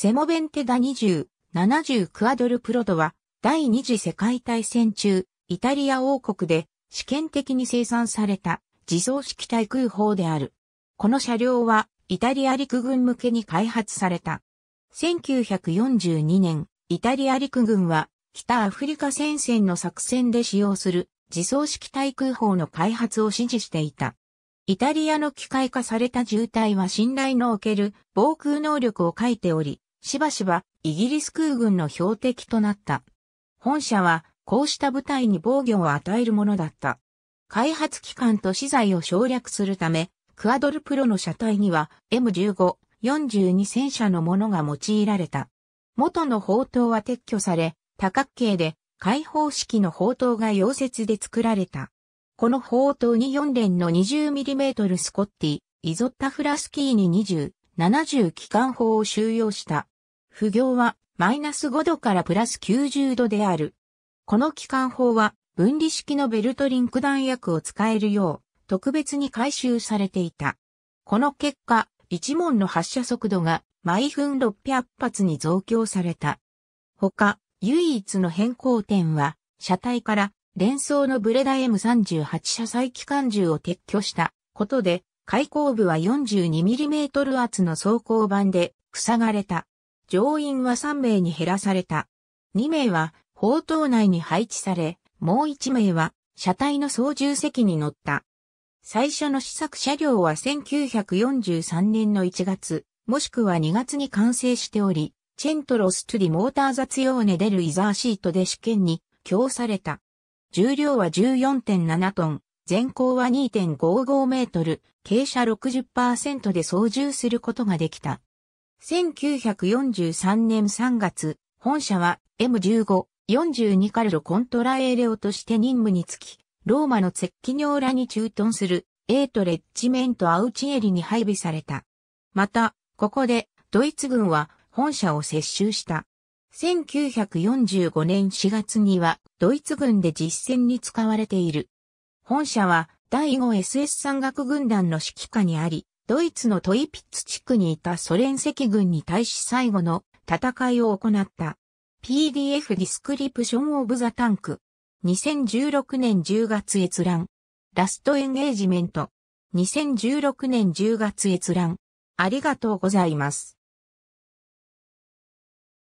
セモベンテダ20、70クアドルプロドは、第二次世界大戦中、イタリア王国で試験的に生産された自走式対空砲である。この車両はイタリア陸軍向けに開発された。1942年、イタリア陸軍は北アフリカ戦線の作戦で使用する自走式対空砲の開発を指示していた。イタリアの機械化された渋滞は信頼のおける防空能力を書いており、しばしばイギリス空軍の標的となった。本社はこうした部隊に防御を与えるものだった。開発機関と資材を省略するため、クアドルプロの車体には M15、42戦車のものが用いられた。元の砲塔は撤去され、多角形で開放式の砲塔が溶接で作られた。この砲塔に4連の 20mm スコッティ、イゾッタフラスキーに20、70機関砲を収容した。不行はマイナス5度からプラス90度である。この機関砲は分離式のベルトリンク弾薬を使えるよう特別に回収されていた。この結果、一門の発射速度が毎分600発に増強された。他、唯一の変更点は、車体から連装のブレダ M38 車載機関銃を撤去したことで、開口部は 42mm 厚の装甲板で塞がれた。乗員は3名に減らされた。2名は砲塔内に配置され、もう1名は車体の操縦席に乗った。最初の試作車両は1943年の1月、もしくは2月に完成しており、チェントロストゥリモーター雑用ネデルイザーシートで試験に供された。重量は14.7トン、全高は2.55メートル、傾斜60%で操縦することができた。1943年3月、本社は M15、42カルロコントラエーレオとして任務につき、ローマのツェッキニョーラに駐屯するエートレッジメントアウチエリに配備された。また、ここでドイツ軍は本社を接収した。1945年4月にはドイツ軍で実戦に使われている本社は第 5SS 山岳軍団の指揮下にあり、ドイツのトイピッツ地区にいたソ連赤軍に対し最後の戦いを行った。PDF ディスクリプションオブザタンク。2016年10月閲覧。ラストエンゲージメント。2016年10月閲覧。ありがとうございます。